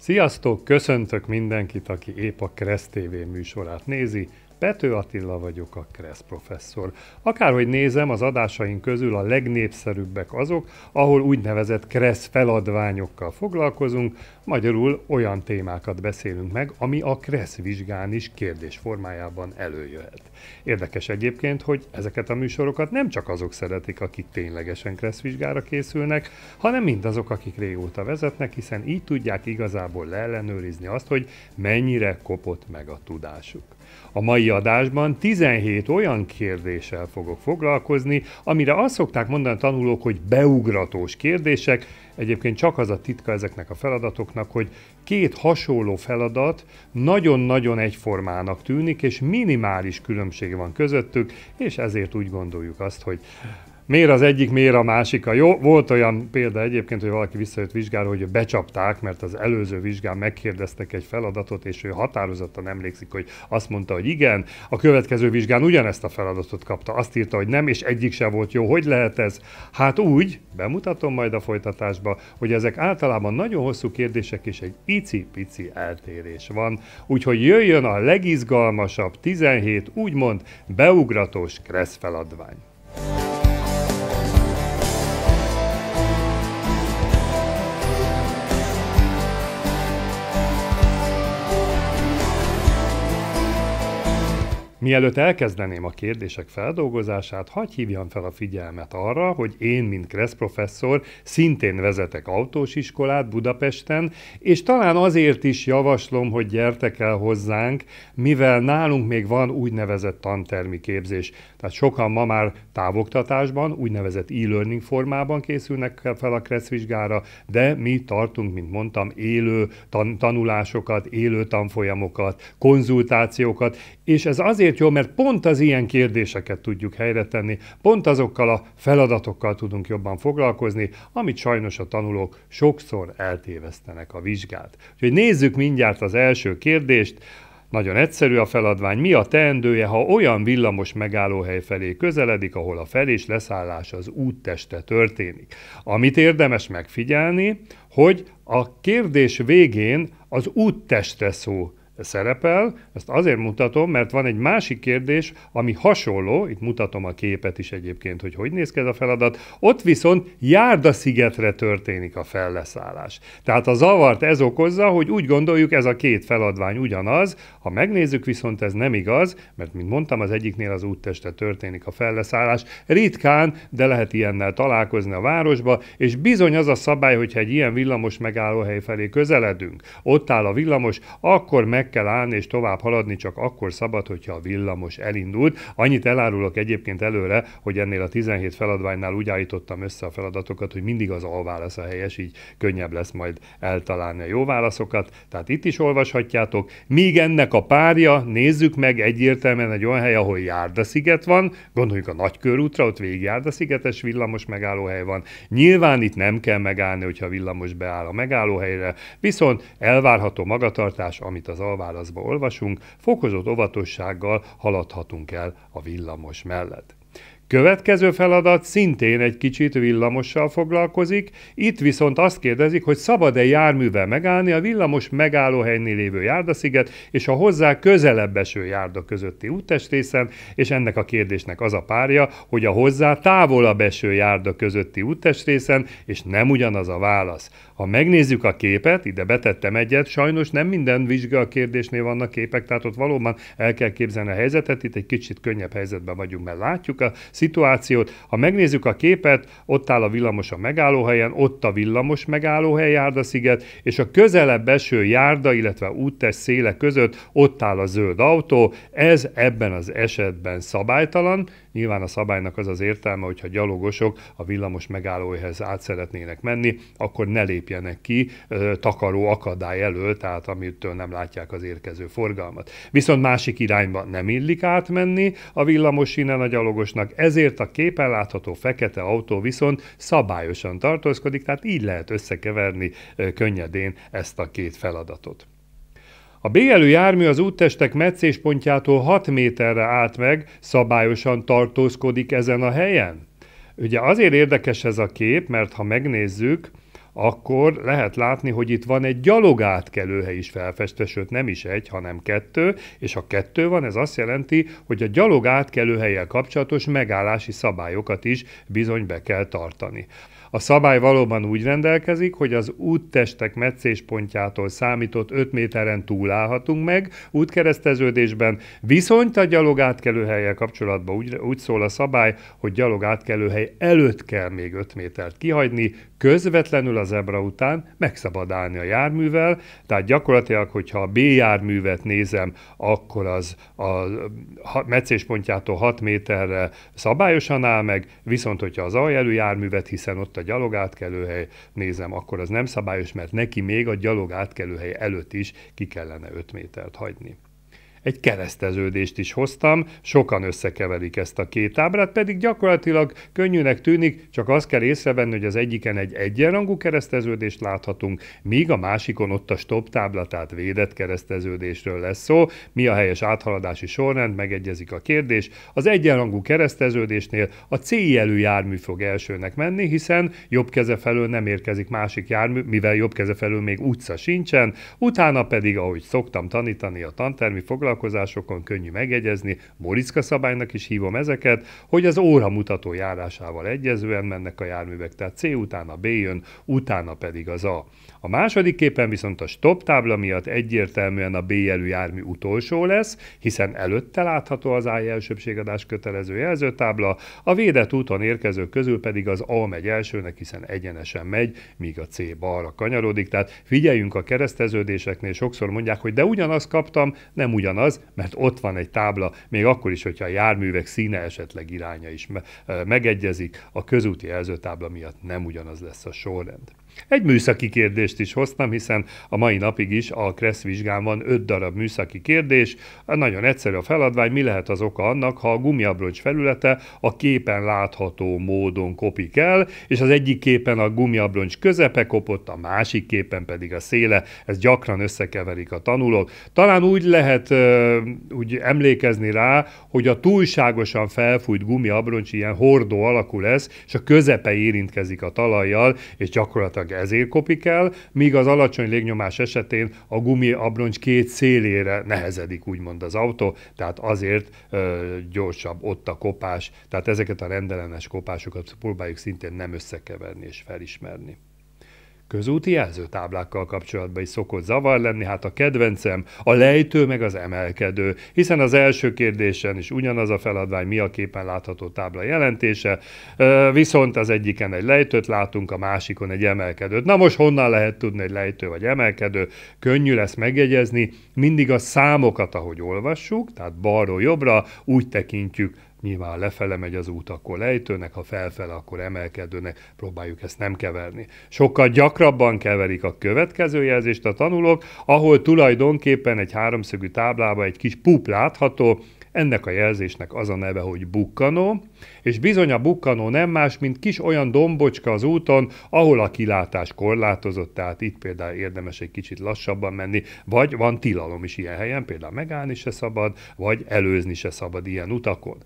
Sziasztok! Köszöntök mindenkit, aki épp a Kressz TV műsorát nézi. Pető Attila vagyok, a Kressz professzor. Akárhogy nézem, az adásaink közül a legnépszerűbbek azok, ahol úgynevezett Kressz feladványokkal foglalkozunk, magyarul olyan témákat beszélünk meg, ami a Kressz vizsgán is kérdés formájában előjöhet. Érdekes egyébként, hogy ezeket a műsorokat nem csak azok szeretik, akik ténylegesen Kressz vizsgára készülnek, hanem mindazok, akik régóta vezetnek, hiszen így tudják igazából leellenőrizni azt, hogy mennyire kopott meg a tudásuk. A mai adásban 17 olyan kérdéssel fogok foglalkozni, amire azt szokták mondani a tanulók, hogy beugratós kérdések. Egyébként csak az a titka ezeknek a feladatoknak, hogy két hasonló feladat nagyon-nagyon egyformának tűnik, és minimális különbség van közöttük, és ezért úgy gondoljuk azt, hogy Miért az egyik, miért a másik a jó? Volt olyan példa egyébként, hogy valaki visszajött vizsgára, hogy becsapták, mert az előző vizsgán megkérdeztek egy feladatot, és ő határozottan emlékszik, hogy azt mondta, hogy igen, a következő vizsgán ugyanezt a feladatot kapta, azt írta, hogy nem, és egyik se volt jó. Hogy lehet ez? Hát úgy, bemutatom majd a folytatásba, hogy ezek általában nagyon hosszú kérdések, és egy icipici eltérés van. Úgyhogy jöjjön a legizgalmasabb 17 úgymond beugratós kresz feladvány. Mielőtt elkezdeném a kérdések feldolgozását, hagyj hívjam fel a figyelmet arra, hogy én, mint Kressz professzor, szintén vezetek autós iskolát Budapesten, és talán azért is javaslom, hogy gyertek el hozzánk, mivel nálunk még van úgynevezett tantermi képzés. Tehát sokan ma már távoktatásban, úgynevezett e-learning formában készülnek fel a Kressz vizsgára, de mi tartunk, mint mondtam, élő tan- tanulásokat, élő tanfolyamokat, konzultációkat, és ez azért azért jó, mert pont az ilyen kérdéseket tudjuk helyre tenni, pont azokkal a feladatokkal tudunk jobban foglalkozni, amit sajnos a tanulók sokszor eltévesztenek a vizsgát. Úgyhogy nézzük mindjárt az első kérdést, nagyon egyszerű a feladvány, mi a teendője, ha olyan villamos megállóhely felé közeledik, ahol a fel- és leszállás az útteste történik. Amit érdemes megfigyelni, hogy a kérdés végén az úttestre szó szerepel, ezt azért mutatom, mert van egy másik kérdés, ami hasonló, itt mutatom a képet is egyébként, hogy hogy néz ki ez a feladat, ott viszont Járdaszigetre történik a felleszállás. Tehát a zavart ez okozza, hogy úgy gondoljuk, ez a két feladvány ugyanaz, ha megnézzük viszont ez nem igaz, mert mint mondtam, az egyiknél az útteste történik a felleszállás, ritkán, de lehet ilyennel találkozni a városba, és bizony az a szabály, hogyha egy ilyen villamos megállóhely felé közeledünk, ott áll a villamos, akkor meg kell állni, és tovább haladni csak akkor szabad, hogyha a villamos elindult. Annyit elárulok egyébként előre, hogy ennél a 17 feladványnál úgy állítottam össze a feladatokat, hogy mindig az A válasz a helyes, így könnyebb lesz majd eltalálni a jó válaszokat. Tehát itt is olvashatjátok. Míg ennek a párja, nézzük meg egyértelműen egy olyan hely, ahol Járdasziget van, gondoljuk a Nagykörútra, ott végig Járdaszigetes villamos megállóhely van. Nyilván itt nem kell megállni, hogyha villamos beáll a megállóhelyre, viszont elvárható magatartás, amit az a válaszba olvasunk, fokozott óvatossággal haladhatunk el a villamos mellett. Következő feladat szintén egy kicsit villamossal foglalkozik, itt viszont azt kérdezik, hogy szabad-e járművel megállni a villamos megállóhelynél lévő járdasziget és a hozzá közelebb eső járda közötti úttestrészen, és ennek a kérdésnek az a párja, hogy a hozzá távolabb eső járda közötti úttestrészen, és nem ugyanaz a válasz. Ha megnézzük a képet, ide betettem egyet, sajnos nem minden vizsga a kérdésnél vannak képek, tehát ott valóban el kell képzelni a helyzetet, itt egy kicsit könnyebb helyzetben vagyunk, mert látjuk a szituációt. Ha megnézzük a képet, ott áll a villamos a megállóhelyen, ott a villamos megállóhely Járdasziget, és a közelebb eső járda, illetve úttes széle között ott áll a zöld autó. Ez ebben az esetben szabálytalan, Nyilván a szabálynak az az értelme, hogyha gyalogosok a villamos megállóihez át szeretnének menni, akkor ne lépjenek ki takaró akadály elől, tehát amitől nem látják az érkező forgalmat. Viszont másik irányba nem illik átmenni a villamos innen a gyalogosnak, ezért a képen látható fekete autó viszont szabályosan tartózkodik, tehát így lehet összekeverni könnyedén ezt a két feladatot. A bégelő jármű az úttestek meccéspontjától 6 méterre állt meg, szabályosan tartózkodik ezen a helyen? Ugye azért érdekes ez a kép, mert ha megnézzük, akkor lehet látni, hogy itt van egy átkelőhely is felfestve, sőt nem is egy, hanem kettő, és ha kettő van, ez azt jelenti, hogy a átkelőhelyel kapcsolatos megállási szabályokat is bizony be kell tartani. A szabály valóban úgy rendelkezik, hogy az úttestek meccéspontjától számított 5 méteren túl meg útkereszteződésben, viszont a gyalog helyek kapcsolatban úgy, úgy szól a szabály, hogy gyalog hely előtt kell még 5 métert kihagyni, közvetlenül az zebra után megszabad állni a járművel, tehát gyakorlatilag, hogyha a B járművet nézem, akkor az a meccéspontjától 6 méterre szabályosan áll meg, viszont hogyha az a jelű járművet, hiszen ott a gyalog átkelőhely, nézem, akkor az nem szabályos, mert neki még a gyalog átkelőhely előtt is ki kellene 5 métert hagyni egy kereszteződést is hoztam, sokan összekeverik ezt a két ábrát, pedig gyakorlatilag könnyűnek tűnik, csak azt kell észrevenni, hogy az egyiken egy egyenrangú kereszteződést láthatunk, míg a másikon ott a stop tábla, tehát védett kereszteződésről lesz szó. Mi a helyes áthaladási sorrend, megegyezik a kérdés. Az egyenrangú kereszteződésnél a C jelű jármű fog elsőnek menni, hiszen jobb keze felől nem érkezik másik jármű, mivel jobb keze felől még utca sincsen, utána pedig, ahogy szoktam tanítani a tantermi foglalkozásokat, foglalkozásokon könnyű megegyezni, Moricka szabálynak is hívom ezeket, hogy az óramutató járásával egyezően mennek a járművek, tehát C utána B jön, utána pedig az A. A második képen viszont a stop tábla miatt egyértelműen a B jelű jármű utolsó lesz, hiszen előtte látható az A elsőbségadás kötelező jelzőtábla, a védett úton érkezők közül pedig az A megy elsőnek, hiszen egyenesen megy, míg a C balra kanyarodik, tehát figyeljünk a kereszteződéseknél, sokszor mondják, hogy de ugyanazt kaptam, nem ugyanazt ugyanaz, mert ott van egy tábla, még akkor is, hogyha a járművek színe esetleg iránya is megegyezik, a közúti jelzőtábla miatt nem ugyanaz lesz a sorrend. Egy műszaki kérdést is hoztam, hiszen a mai napig is a Kressz vizsgán van öt darab műszaki kérdés. Nagyon egyszerű a feladvány, mi lehet az oka annak, ha a gumiabroncs felülete a képen látható módon kopik el, és az egyik képen a gumiabroncs közepe kopott, a másik képen pedig a széle. Ez gyakran összekeverik a tanulók. Talán úgy lehet úgy emlékezni rá, hogy a túlságosan felfújt gumiabroncs ilyen hordó alakú lesz, és a közepe érintkezik a talajjal, és gyakorlatilag gyakorlatilag ezért kopik el, míg az alacsony légnyomás esetén a gumi abroncs két szélére nehezedik úgymond az autó, tehát azért ö, gyorsabb ott a kopás, tehát ezeket a rendellenes kopásokat próbáljuk szintén nem összekeverni és felismerni közúti jelzőtáblákkal kapcsolatban is szokott zavar lenni, hát a kedvencem a lejtő meg az emelkedő, hiszen az első kérdésen is ugyanaz a feladvány, mi a képen látható tábla jelentése, viszont az egyiken egy lejtőt látunk, a másikon egy emelkedőt. Na most honnan lehet tudni, hogy lejtő vagy emelkedő? Könnyű lesz megjegyezni, mindig a számokat, ahogy olvassuk, tehát balról jobbra, úgy tekintjük nyilván lefele megy az út, akkor lejtőnek, ha felfele, akkor emelkedőnek, próbáljuk ezt nem keverni. Sokkal gyakrabban keverik a következő jelzést a tanulók, ahol tulajdonképpen egy háromszögű táblába egy kis pup látható, ennek a jelzésnek az a neve, hogy bukkanó, és bizony a bukkanó nem más, mint kis olyan dombocska az úton, ahol a kilátás korlátozott, tehát itt például érdemes egy kicsit lassabban menni, vagy van tilalom is ilyen helyen, például megállni se szabad, vagy előzni se szabad ilyen utakon.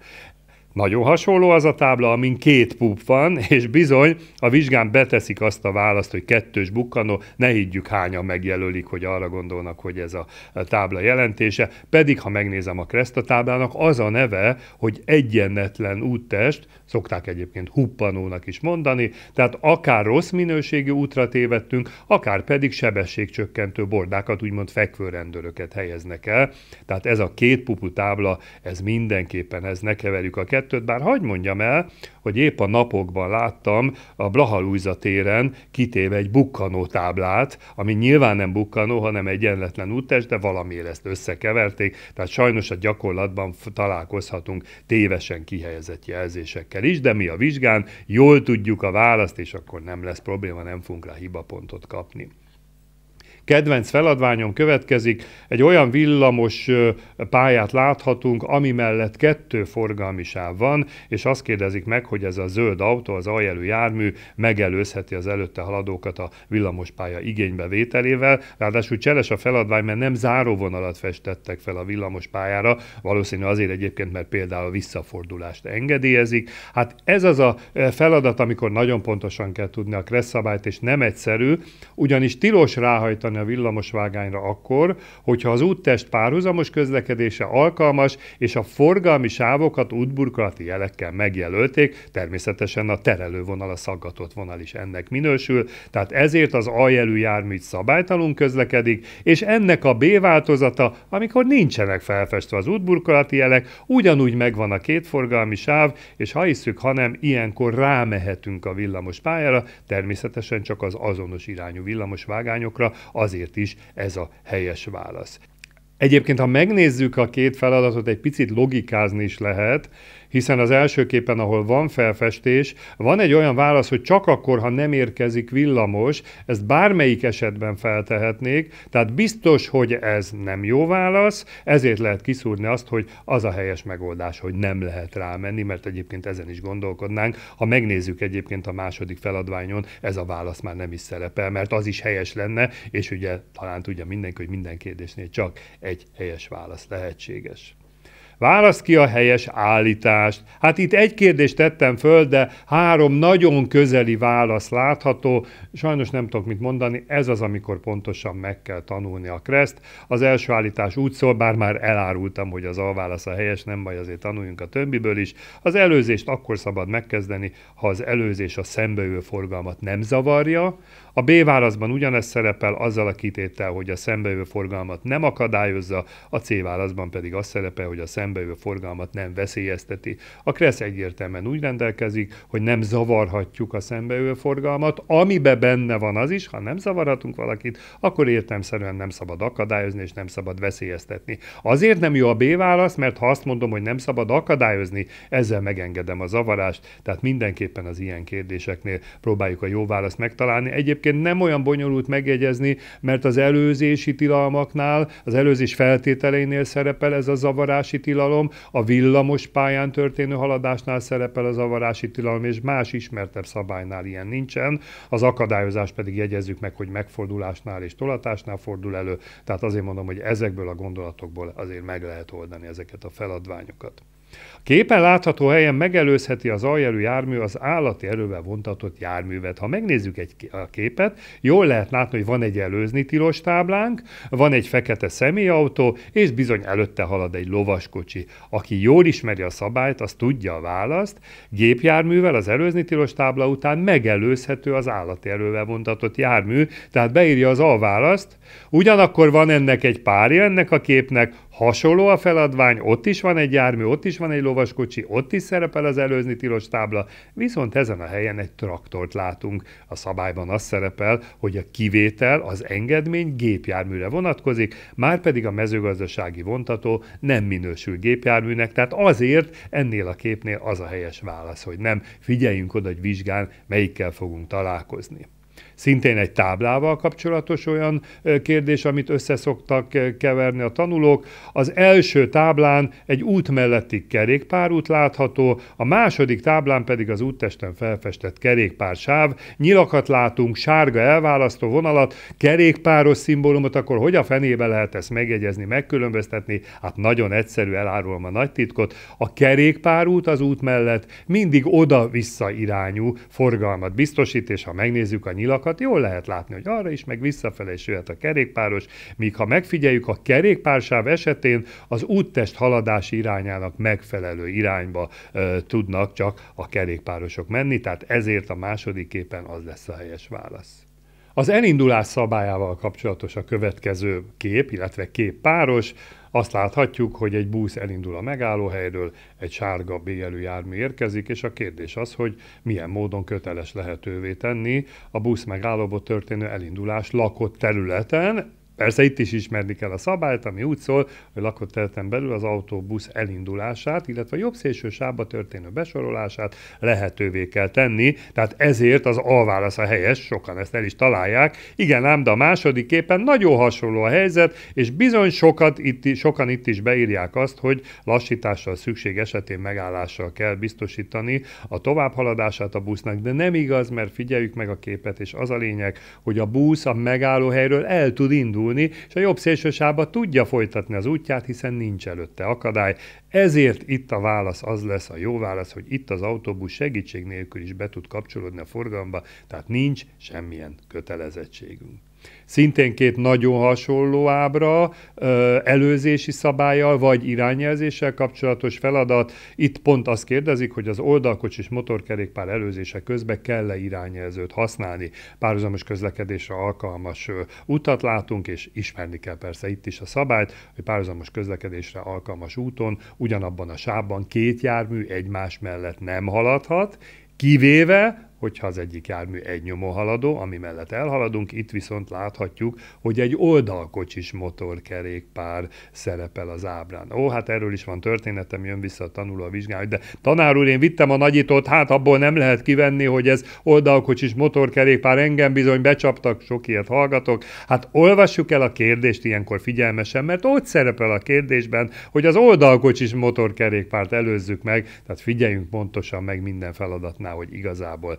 Nagyon hasonló az a tábla, amin két pup van, és bizony a vizsgán beteszik azt a választ, hogy kettős bukkanó, ne higgyük hányan megjelölik, hogy arra gondolnak, hogy ez a tábla jelentése. Pedig, ha megnézem a Kresta táblának, az a neve, hogy egyenetlen úttest, szokták egyébként huppanónak is mondani, tehát akár rossz minőségű útra tévedtünk, akár pedig sebességcsökkentő bordákat, úgymond fekvőrendőröket helyeznek el. Tehát ez a két pupu tábla, ez mindenképpen, ez ne keverjük a kettőt, kettőt, bár hagyd mondjam el, hogy épp a napokban láttam a Blahalújza téren kitéve egy bukkanó táblát, ami nyilván nem bukkanó, hanem egy egyenletlen úttest, de valamiért ezt összekeverték, tehát sajnos a gyakorlatban találkozhatunk tévesen kihelyezett jelzésekkel is, de mi a vizsgán jól tudjuk a választ, és akkor nem lesz probléma, nem fogunk rá hibapontot kapni. Kedvenc feladványom következik, egy olyan villamos pályát láthatunk, ami mellett kettő forgalmi sáv van, és azt kérdezik meg, hogy ez a zöld autó, az aljelű jármű megelőzheti az előtte haladókat a villamos pálya igénybevételével. Ráadásul cseles a feladvány, mert nem záróvonalat festettek fel a villamos pályára, valószínű azért egyébként, mert például a visszafordulást engedélyezik. Hát ez az a feladat, amikor nagyon pontosan kell tudni a kresszabályt, és nem egyszerű, ugyanis tilos ráhajtani állítani a villamosvágányra akkor, hogyha az úttest párhuzamos közlekedése alkalmas, és a forgalmi sávokat útburkolati jelekkel megjelölték, természetesen a terelővonal, a szaggatott vonal is ennek minősül, tehát ezért az aljelű jármű szabálytalan közlekedik, és ennek a B változata, amikor nincsenek felfestve az útburkolati jelek, ugyanúgy megvan a két forgalmi sáv, és ha hiszük, hanem ilyenkor rámehetünk a villamos pályára, természetesen csak az azonos irányú villamos vágányokra, a azért is ez a helyes válasz. Egyébként, ha megnézzük a két feladatot, egy picit logikázni is lehet, hiszen az első képen, ahol van felfestés, van egy olyan válasz, hogy csak akkor, ha nem érkezik villamos, ezt bármelyik esetben feltehetnék, tehát biztos, hogy ez nem jó válasz, ezért lehet kiszúrni azt, hogy az a helyes megoldás, hogy nem lehet rámenni, mert egyébként ezen is gondolkodnánk. Ha megnézzük egyébként a második feladványon, ez a válasz már nem is szerepel, mert az is helyes lenne, és ugye talán tudja mindenki, hogy minden kérdésnél csak egy helyes válasz lehetséges. Válasz ki a helyes állítást. Hát itt egy kérdést tettem föl, de három nagyon közeli válasz látható. Sajnos nem tudok mit mondani, ez az, amikor pontosan meg kell tanulni a kreszt. Az első állítás úgy szól, bár már elárultam, hogy az A válasz a helyes, nem baj, azért tanuljunk a többiből is. Az előzést akkor szabad megkezdeni, ha az előzés a szembeülő forgalmat nem zavarja. A B válaszban ugyanez szerepel, azzal a kitétel, hogy a szembeülő forgalmat nem akadályozza, a C válaszban pedig az szerepel, hogy a szembeülő szembejövő forgalmat nem veszélyezteti. A Kressz egyértelműen úgy rendelkezik, hogy nem zavarhatjuk a szembejövő forgalmat, amibe benne van az is, ha nem zavarhatunk valakit, akkor értelmszerűen nem szabad akadályozni és nem szabad veszélyeztetni. Azért nem jó a B válasz, mert ha azt mondom, hogy nem szabad akadályozni, ezzel megengedem a zavarást, tehát mindenképpen az ilyen kérdéseknél próbáljuk a jó választ megtalálni. Egyébként nem olyan bonyolult megjegyezni, mert az előzési tilalmaknál, az előzés feltételeinél szerepel ez a zavarási tilalmak, tilalom, a villamos pályán történő haladásnál szerepel a zavarási tilalom, és más ismertebb szabálynál ilyen nincsen. Az akadályozás pedig jegyezzük meg, hogy megfordulásnál és tolatásnál fordul elő. Tehát azért mondom, hogy ezekből a gondolatokból azért meg lehet oldani ezeket a feladványokat. A Képen látható helyen megelőzheti az aljelű jármű az állati erővel vontatott járművet. Ha megnézzük egy a képet, jól lehet látni, hogy van egy előzni tilos táblánk, van egy fekete személyautó, és bizony előtte halad egy lovaskocsi. Aki jól ismeri a szabályt, az tudja a választ. Gépjárművel az előzni tilos tábla után megelőzhető az állati erővel vontatott jármű, tehát beírja az A választ. Ugyanakkor van ennek egy párja ennek a képnek, Hasonló a feladvány, ott is van egy jármű, ott is van egy lovaskocsi, ott is szerepel az előzni tilos tábla, viszont ezen a helyen egy traktort látunk. A szabályban az szerepel, hogy a kivétel, az engedmény gépjárműre vonatkozik, már pedig a mezőgazdasági vontató nem minősül gépjárműnek, tehát azért ennél a képnél az a helyes válasz, hogy nem, figyeljünk oda, hogy vizsgán melyikkel fogunk találkozni szintén egy táblával kapcsolatos olyan kérdés, amit összeszoktak keverni a tanulók. Az első táblán egy út melletti kerékpárút látható, a második táblán pedig az úttesten felfestett kerékpársáv. Nyilakat látunk, sárga elválasztó vonalat, kerékpáros szimbólumot, akkor hogy a fenébe lehet ezt megjegyezni, megkülönböztetni? Hát nagyon egyszerű, elárulom a nagy titkot. A kerékpárút az út mellett mindig oda-vissza irányú forgalmat biztosít, és ha megnézzük a nyilakat, vonalakat jól lehet látni, hogy arra is, meg visszafele is jöhet a kerékpáros, míg ha megfigyeljük, a kerékpársáv esetén az úttest haladási irányának megfelelő irányba ö, tudnak csak a kerékpárosok menni, tehát ezért a második képen az lesz a helyes válasz. Az elindulás szabályával kapcsolatos a következő kép, illetve képpáros, azt láthatjuk, hogy egy busz elindul a megállóhelyről, egy sárga bélyelű jármű érkezik, és a kérdés az, hogy milyen módon köteles lehetővé tenni a busz megállóba történő elindulás lakott területen, Persze itt is ismerni kell a szabályt, ami úgy szól, hogy lakott területen belül az autóbusz elindulását, illetve a jobb szélső sávba történő besorolását lehetővé kell tenni, tehát ezért az A válasz a helyes, sokan ezt el is találják. Igen ám, de a második képen nagyon hasonló a helyzet, és bizony sokat itt, sokan itt is beírják azt, hogy lassítással szükség esetén megállással kell biztosítani a továbbhaladását a busznak, de nem igaz, mert figyeljük meg a képet, és az a lényeg, hogy a busz a megállóhelyről el tud indulni, elindulni, és a jobb szélsősába tudja folytatni az útját, hiszen nincs előtte akadály. Ezért itt a válasz az lesz, a jó válasz, hogy itt az autóbusz segítség nélkül is be tud kapcsolódni a forgalomba, tehát nincs semmilyen kötelezettségünk. Szintén két nagyon hasonló ábra, előzési szabályjal vagy irányjelzéssel kapcsolatos feladat. Itt pont azt kérdezik, hogy az oldalkocsis motorkerékpár előzése közben kell-e irányjelzőt használni. Párhuzamos közlekedésre alkalmas utat látunk, és ismerni kell persze itt is a szabályt, hogy párhuzamos közlekedésre alkalmas úton ugyanabban a sávban két jármű egymás mellett nem haladhat, kivéve hogyha az egyik jármű egy nyomó haladó, ami mellett elhaladunk, itt viszont láthatjuk, hogy egy oldalkocsis motorkerékpár szerepel az ábrán. Ó, hát erről is van történetem, jön vissza a tanuló a vizsgán, de tanár úr, én vittem a nagyítót, hát abból nem lehet kivenni, hogy ez oldalkocsis motorkerékpár, engem bizony becsaptak, sok ilyet hallgatok. Hát olvassuk el a kérdést ilyenkor figyelmesen, mert ott szerepel a kérdésben, hogy az oldalkocsis motorkerékpárt előzzük meg, tehát figyeljünk pontosan meg minden feladatnál, hogy igazából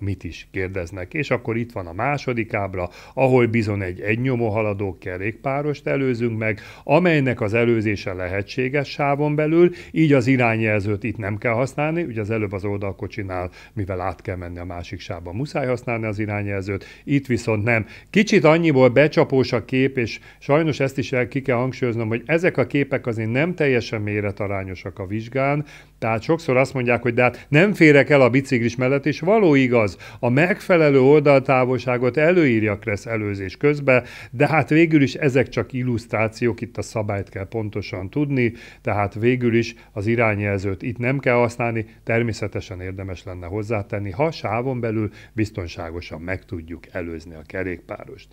mit is kérdeznek. És akkor itt van a második ábra, ahol bizony egy egynyomó haladó kerékpárost előzünk meg, amelynek az előzése lehetséges sávon belül, így az irányjelzőt itt nem kell használni, ugye az előbb az oldalkocsinál, mivel át kell menni a másik sávba, muszáj használni az irányjelzőt, itt viszont nem. Kicsit annyiból becsapós a kép, és sajnos ezt is el ki kell hangsúlyoznom, hogy ezek a képek azért nem teljesen méretarányosak a vizsgán, tehát sokszor azt mondják, hogy de hát nem férek el a biciklis mellett, és való igaz, az. A megfelelő oldaltávolságot előírja Kressz előzés közben, de hát végül is ezek csak illusztrációk, itt a szabályt kell pontosan tudni, tehát végül is az irányjelzőt itt nem kell használni, természetesen érdemes lenne hozzátenni, ha sávon belül biztonságosan meg tudjuk előzni a kerékpárost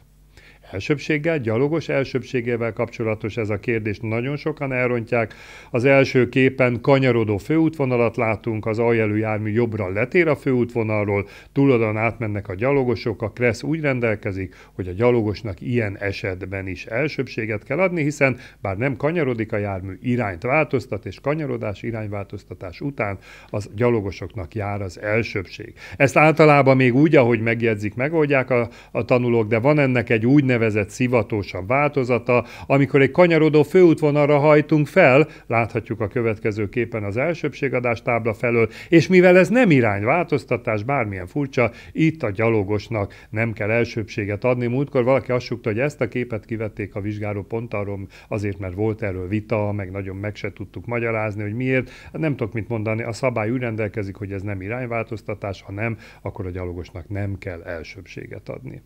elsőbséggel, gyalogos elsőbségével kapcsolatos ez a kérdés. Nagyon sokan elrontják. Az első képen kanyarodó főútvonalat látunk, az aljelő jármű jobbra letér a főútvonalról, túloldalon átmennek a gyalogosok, a Kressz úgy rendelkezik, hogy a gyalogosnak ilyen esetben is elsőbséget kell adni, hiszen bár nem kanyarodik a jármű, irányt változtat, és kanyarodás irányváltoztatás után az gyalogosoknak jár az elsőbség. Ezt általában még úgy, ahogy megjegyzik, megoldják a, a tanulók, de van ennek egy úgy úgynevezett szivatósabb változata, amikor egy kanyarodó főútvonalra hajtunk fel, láthatjuk a következő képen az elsőbségadás tábla felől, és mivel ez nem irányváltoztatás, bármilyen furcsa, itt a gyalogosnak nem kell elsőbséget adni. Múltkor valaki azt sukta, hogy ezt a képet kivették a vizsgáló pontarom, azért, mert volt erről vita, meg nagyon meg se tudtuk magyarázni, hogy miért. Nem tudok mit mondani, a szabály úgy rendelkezik, hogy ez nem irányváltoztatás, ha nem, akkor a gyalogosnak nem kell elsőbséget adni.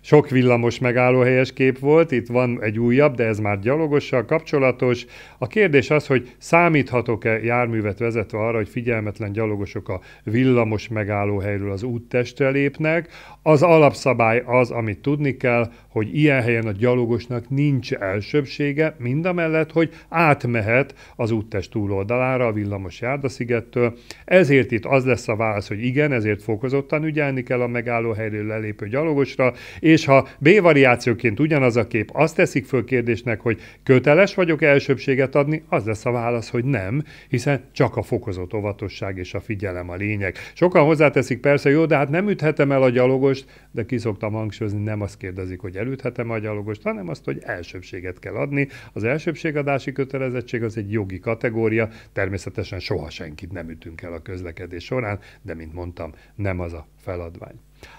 Sok villamos megállóhelyes kép volt, itt van egy újabb, de ez már gyalogossal kapcsolatos. A kérdés az, hogy számíthatok-e járművet vezetve arra, hogy figyelmetlen gyalogosok a villamos megállóhelyről az úttestre lépnek. Az alapszabály az, amit tudni kell, hogy ilyen helyen a gyalogosnak nincs elsőbsége, mind a mellett, hogy átmehet az úttest túloldalára, a villamos járdaszigettől. Ezért itt az lesz a válasz, hogy igen, ezért fokozottan ügyelni kell a megállóhelyről lelépő gyalogosra, és és ha B variációként ugyanaz a kép, azt teszik föl kérdésnek, hogy köteles vagyok elsőbséget adni, az lesz a válasz, hogy nem, hiszen csak a fokozott óvatosság és a figyelem a lényeg. Sokan hozzáteszik persze, jó, de hát nem üthetem el a gyalogost, de ki szoktam hangsúlyozni, nem azt kérdezik, hogy elüthetem a gyalogost, hanem azt, hogy elsőbséget kell adni. Az elsőbségadási kötelezettség az egy jogi kategória, természetesen soha senkit nem ütünk el a közlekedés során, de mint mondtam, nem az a feladvány.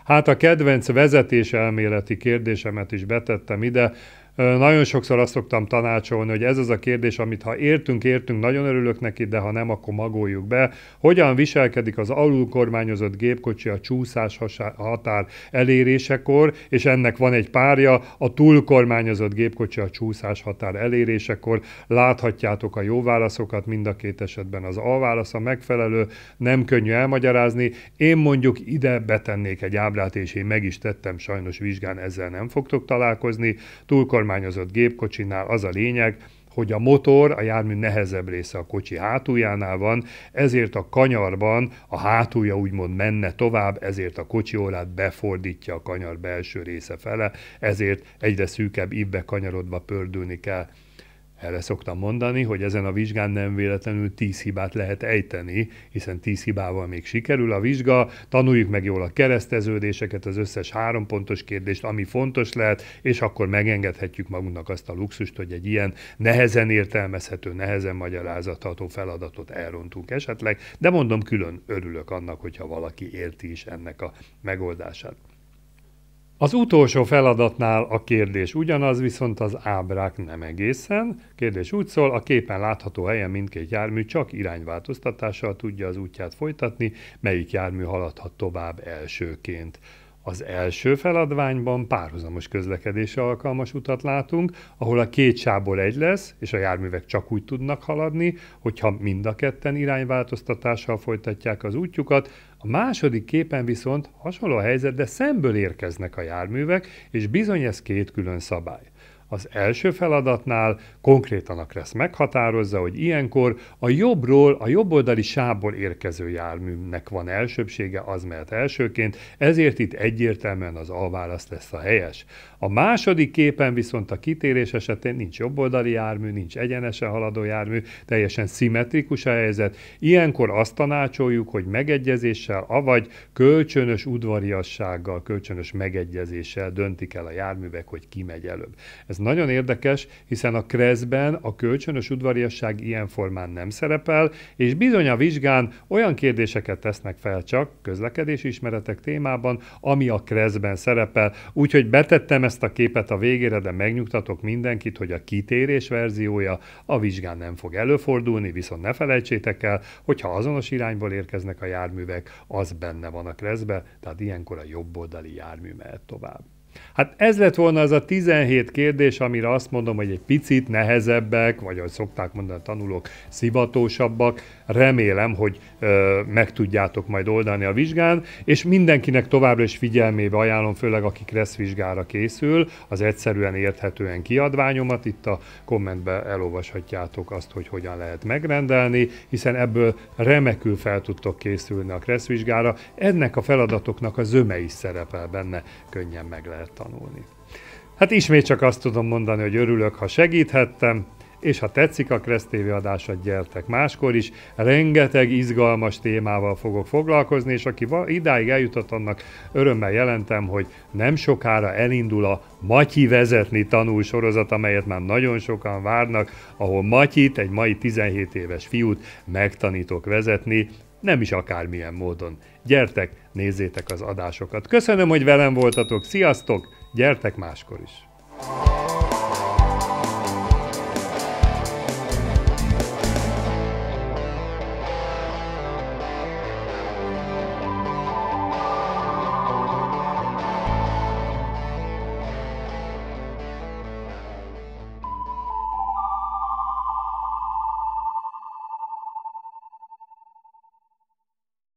Hát a kedvenc vezetés elméleti kérdésemet is betettem ide, nagyon sokszor azt szoktam tanácsolni, hogy ez az a kérdés, amit ha értünk, értünk, nagyon örülök neki, de ha nem, akkor magoljuk be. Hogyan viselkedik az alulkormányozott gépkocsi a csúszás határ elérésekor, és ennek van egy párja, a túlkormányozott gépkocsi a csúszás határ elérésekor. Láthatjátok a jó válaszokat, mind a két esetben az A válasz a megfelelő, nem könnyű elmagyarázni. Én mondjuk ide betennék egy ábrát, és én meg is tettem, sajnos vizsgán ezzel nem fogtok találkozni. Túlkormányozott kormányozott gépkocsinál az a lényeg, hogy a motor, a jármű nehezebb része a kocsi hátuljánál van, ezért a kanyarban a hátulja úgymond menne tovább, ezért a kocsi órát befordítja a kanyar belső része fele, ezért egyre szűkebb ívbe kanyarodva pördülni kell erre szoktam mondani, hogy ezen a vizsgán nem véletlenül 10 hibát lehet ejteni, hiszen 10 hibával még sikerül a vizsga, tanuljuk meg jól a kereszteződéseket, az összes három pontos kérdést, ami fontos lehet, és akkor megengedhetjük magunknak azt a luxust, hogy egy ilyen nehezen értelmezhető, nehezen magyarázható feladatot elrontunk esetleg, de mondom külön örülök annak, hogyha valaki érti is ennek a megoldását. Az utolsó feladatnál a kérdés ugyanaz, viszont az ábrák nem egészen. Kérdés úgy szól, a képen látható helyen mindkét jármű csak irányváltoztatással tudja az útját folytatni, melyik jármű haladhat tovább elsőként. Az első feladványban párhuzamos közlekedésre alkalmas utat látunk, ahol a két sávból egy lesz, és a járművek csak úgy tudnak haladni, hogyha mind a ketten irányváltoztatással folytatják az útjukat, a második képen viszont hasonló a helyzet, de szemből érkeznek a járművek, és bizony ez két külön szabály. Az első feladatnál konkrétan a Kressz meghatározza, hogy ilyenkor a jobbról, a jobboldali sából érkező járműnek van elsőbsége, az mehet elsőként, ezért itt egyértelműen az A válasz lesz a helyes. A második képen viszont a kitérés esetén nincs jobboldali jármű, nincs egyenesen haladó jármű, teljesen szimmetrikus a helyzet. Ilyenkor azt tanácsoljuk, hogy megegyezéssel, avagy kölcsönös udvariassággal, kölcsönös megegyezéssel döntik el a járművek, hogy ki megy előbb. Ez nagyon érdekes, hiszen a kreszben a kölcsönös udvariasság ilyen formán nem szerepel, és bizony a vizsgán olyan kérdéseket tesznek fel csak közlekedési ismeretek témában, ami a kreszben szerepel. Úgyhogy betettem ezt a képet a végére, de megnyugtatok mindenkit, hogy a kitérés verziója a vizsgán nem fog előfordulni, viszont ne felejtsétek el, hogyha azonos irányból érkeznek a járművek, az benne van a kreszbe, tehát ilyenkor a jobboldali jármű mehet tovább. Hát ez lett volna az a 17 kérdés, amire azt mondom, hogy egy picit nehezebbek, vagy ahogy szokták mondani a tanulók, szivatósabbak. Remélem, hogy ö, meg tudjátok majd oldani a vizsgán, és mindenkinek továbbra is figyelmébe ajánlom, főleg aki KRESZ vizsgára készül, az egyszerűen érthetően kiadványomat. Itt a kommentben elolvashatjátok azt, hogy hogyan lehet megrendelni, hiszen ebből remekül fel tudtok készülni a KRESZ vizsgára. Ennek a feladatoknak a zöme is szerepel benne, könnyen meg lehet lehet tanulni. Hát ismét csak azt tudom mondani, hogy örülök, ha segíthettem, és ha tetszik a Kressz TV adásod, gyertek máskor is. Rengeteg izgalmas témával fogok foglalkozni, és aki idáig eljutott, annak örömmel jelentem, hogy nem sokára elindul a Matyi vezetni tanul sorozat, amelyet már nagyon sokan várnak, ahol Matyit, egy mai 17 éves fiút megtanítok vezetni, nem is akármilyen módon. Gyertek, nézzétek az adásokat. Köszönöm, hogy velem voltatok, sziasztok, gyertek máskor is!